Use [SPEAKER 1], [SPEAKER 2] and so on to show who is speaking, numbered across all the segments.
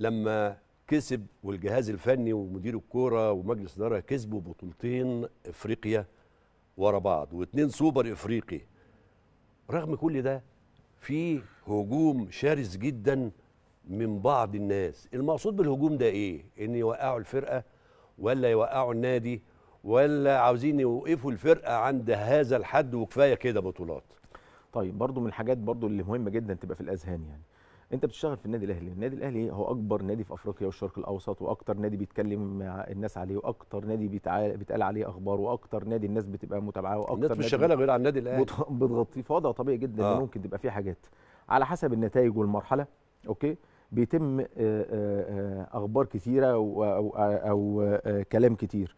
[SPEAKER 1] لما كسب والجهاز الفني ومدير الكوره ومجلس الاداره كسبوا بطولتين افريقيا ورا بعض واثنين سوبر افريقي رغم كل ده في هجوم شرس جدا من بعض الناس المقصود بالهجوم ده ايه ان يوقعوا الفرقه ولا يوقعوا النادي ولا عاوزين يوقفوا الفرقه عند هذا الحد وكفايه كده بطولات
[SPEAKER 2] طيب برضو من الحاجات برضو اللي مهمه جدا تبقى في الاذهان يعني انت بتشتغل في النادي الاهلي النادي الاهلي هو اكبر نادي في افريقيا والشرق الاوسط واكتر نادي بيتكلم الناس عليه واكتر نادي بيتقال عليه اخبار واكتر نادي الناس بتبقى متابعاه واكتر الناس مش شغاله غير على النادي الاهلي بتغطيه فوضى طبيعي جدا آه. ممكن تبقى فيه حاجات على حسب النتائج والمرحله اوكي بيتم آه، آه، آه، اخبار كثيره او او, أو كلام كتير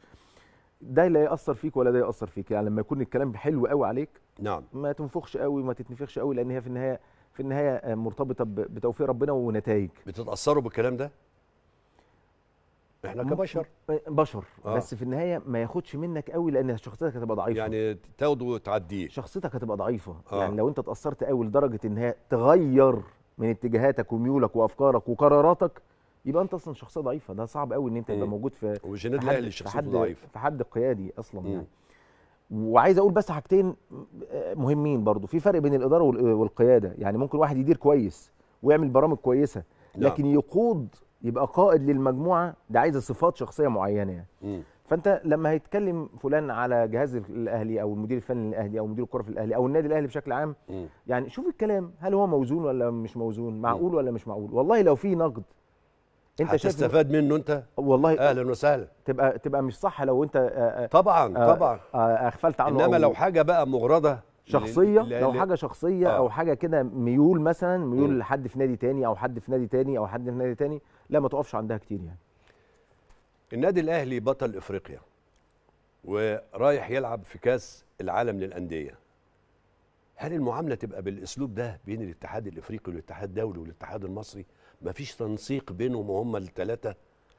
[SPEAKER 2] ده لا ياثر فيك ولا ده ياثر فيك يعني لما يكون الكلام حلو قوي عليك نعم ما تنفخش قوي ما تتنفخش قوي لان هي في النهايه في النهايه آه، مرتبطه بتوفيق ربنا ونتائج
[SPEAKER 1] بتتاثروا بالكلام ده احنا كبشر آه،
[SPEAKER 2] بشر آه. بس في النهايه ما ياخدش منك قوي لان شخصيتك هتبقى ضعيفه
[SPEAKER 1] يعني تاخده وتعديه شخصيتك هتبقى ضعيفه آه. يعني لو
[SPEAKER 2] انت اتاثرت قوي لدرجه ان هي تغير من اتجاهاتك وميولك وافكارك وقراراتك يبقى انت اصلا شخصيه ضعيفه ده صعب قوي ان انت تبقى إيه. موجود في لا الاهلي شخصيته ضعيفه في حد قيادي اصلا م. يعني وعايز اقول بس حاجتين مهمين برضو في فرق بين الاداره والقياده يعني ممكن واحد يدير كويس ويعمل برامج كويسه نعم. لكن لا. يقود يبقى قائد للمجموعه ده عايز صفات شخصيه معينه يعني فانت لما هيتكلم فلان على جهاز الاهلي او المدير الفني للاهلي او مدير الكره في الاهلي او النادي الاهلي بشكل عام م. يعني شوف الكلام هل هو موزون ولا مش موزون معقول م. ولا مش معقول والله لو في نقد
[SPEAKER 1] انت هتستفاد منه انت والله اهلا وسهلا تبقى تبقى مش صح لو انت آه، آه، طبعا آه، طبعا اغفلت عنه انما لو حاجه بقى مغرضه شخصيه ل... لو حاجه
[SPEAKER 2] شخصيه آه. او حاجه كده ميول مثلا ميول م. لحد في نادي تاني او حد في نادي تاني او حد في نادي تاني لا ما تقفش عندها كتير يعني
[SPEAKER 1] النادي الاهلي بطل افريقيا ورايح يلعب في كاس العالم للانديه هل المعامله تبقى بالاسلوب ده بين الاتحاد الافريقي والاتحاد الدولي والاتحاد المصري مفيش تنسيق بينهم وهم الثلاثه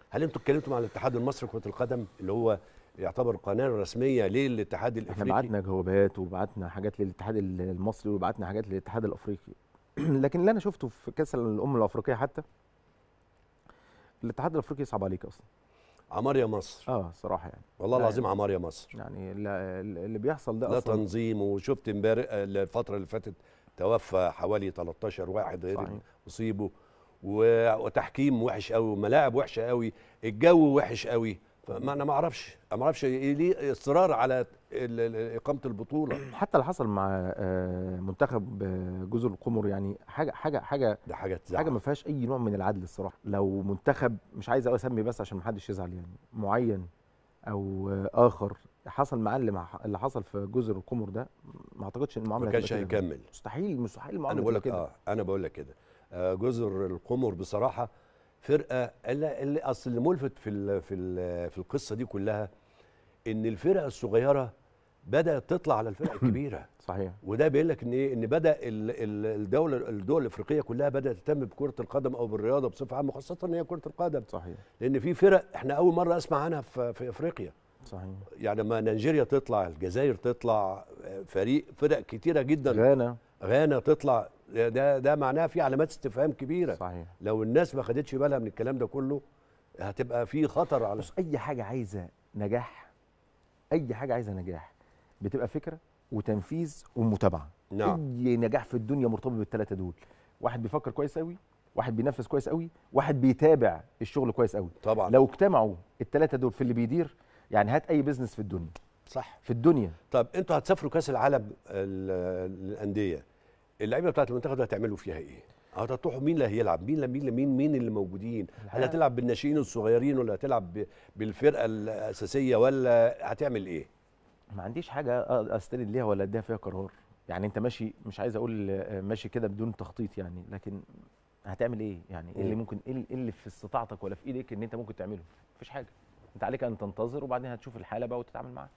[SPEAKER 1] هل انتوا اتكلمتوا مع الاتحاد المصري لكره القدم اللي هو يعتبر قناه رسميه للاتحاد الافريقي احنا
[SPEAKER 2] بعتنا جوابات وبعتنا حاجات للاتحاد المصري وبعتنا حاجات للاتحاد الافريقي لكن اللي انا شفته في كاس الامم الافريقيه حتى
[SPEAKER 1] الاتحاد الافريقي يصعب عليك اصلا عمار يا مصر اه صراحه يعني والله العظيم يعني عمار يا مصر يعني اللي بيحصل ده لا أصلاً تنظيم وشفت امبارح الفتره اللي فاتت توفى حوالي 13 واحد غير صحيح. اصيبوا وتحكيم وحش قوي وملاعب وحشه قوي الجو وحش قوي فما انا ما اعرفش ما اعرفش إيه ليه اصرار على اقامه البطوله
[SPEAKER 2] حتى اللي حصل مع آه، منتخب آه، جزر القمر يعني حاجه حاجه حاجه ده حاجه تزعل. حاجه ما فيهاش اي نوع من العدل الصراحه لو منتخب مش عايز اسمي بس عشان ما حدش يزعل يعني معين او آه، اخر حصل معاه اللي, اللي حصل في جزر القمر ده ما اعتقدش ان المعامله ما كانش هيكمل
[SPEAKER 1] مستحيل مستحيل المعامله انا بقول لك اه انا بقول لك كده آه، جزر القمر بصراحه فرقه اللي اصل اللي ملفت في الـ في الـ في القصه دي كلها ان الفرقه الصغيره بدات تطلع على الفرق الكبيره صحيح وده بيقول لك ان ايه ان بدا الدوله الدول الافريقيه كلها بدات تهتم بكره القدم او بالرياضه بصفه عامه خاصه ان هي كره القدم صحيح لان في فرق احنا اول مره اسمع عنها في, في افريقيا صحيح يعني لما نيجيريا تطلع الجزائر تطلع آه، فريق فرق كتيره جدا غانا غانا تطلع ده ده معناه في علامات استفهام كبيره صحيح. لو الناس ما خدتش بالها من الكلام ده كله هتبقى في خطر على بص اي حاجه عايزه نجاح
[SPEAKER 2] اي حاجه عايزه نجاح بتبقى فكره وتنفيذ ومتابعه نعم اي نجاح في الدنيا مرتبط بالثلاثه دول واحد بيفكر كويس قوي واحد بينفذ كويس قوي واحد بيتابع الشغل كويس قوي طبعا لو اجتمعوا الثلاثه دول في اللي بيدير يعني هات اي بزنس في الدنيا صح
[SPEAKER 1] في الدنيا طب انتوا هتسافروا كاس العالم الانديه اللعيبه بتاعت المنتخب هتعملوا فيها ايه؟ هتطوحوا مين اللي هيلعب؟ مين مين مين مين اللي موجودين؟ هل هتلعب بالناشئين الصغيرين ولا هتلعب بالفرقه الاساسيه ولا هتعمل ايه؟ ما عنديش حاجه استند ليها ولا اديها فيها قرار، يعني انت ماشي مش
[SPEAKER 2] عايز اقول آه، ماشي كده بدون تخطيط يعني لكن هتعمل ايه؟ يعني ايه اللي إيه؟ ممكن إيه, ايه اللي في استطاعتك ولا في ايدك ان انت ممكن تعمله؟ مفيش حاجه، انت عليك ان تنتظر وبعدين هتشوف الحاله بقى
[SPEAKER 1] وتتعامل معاها.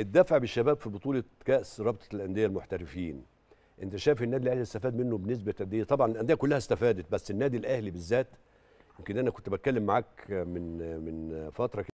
[SPEAKER 1] الدفع بالشباب في بطوله كاس رابطه الانديه المحترفين انت شايف النادي الاهلي استفاد منه بنسبه قد ايه طبعا الانديه كلها استفادت بس النادي الاهلي بالذات يمكن انا كنت بتكلم معاك من من فتره